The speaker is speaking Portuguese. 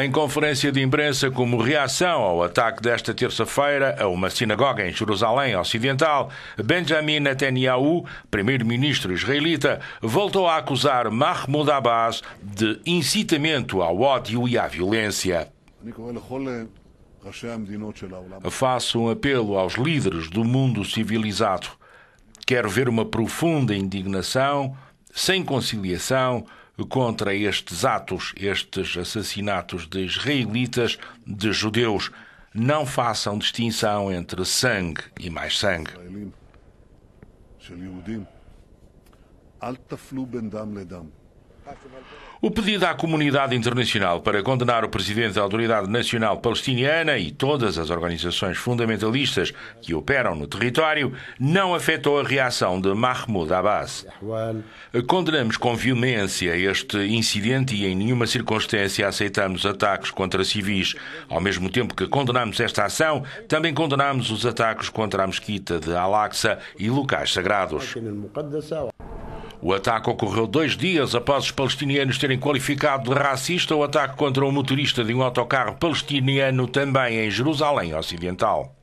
Em conferência de imprensa como reação ao ataque desta terça-feira a uma sinagoga em Jerusalém Ocidental, Benjamin Netanyahu, primeiro-ministro israelita, voltou a acusar Mahmoud Abbas de incitamento ao ódio e à violência. Faço um apelo aos líderes do mundo civilizado. Quero ver uma profunda indignação, sem conciliação, contra estes atos, estes assassinatos de israelitas, de judeus. Não façam distinção entre sangue e mais sangue. O pedido à comunidade internacional para condenar o presidente da Autoridade Nacional Palestiniana e todas as organizações fundamentalistas que operam no território não afetou a reação de Mahmoud Abbas. Condenamos com violência este incidente e em nenhuma circunstância aceitamos ataques contra civis. Ao mesmo tempo que condenamos esta ação, também condenamos os ataques contra a mesquita de Al-Aqsa e locais sagrados. O ataque ocorreu dois dias após os palestinianos terem qualificado de racista o ataque contra um motorista de um autocarro palestiniano também em Jerusalém Ocidental.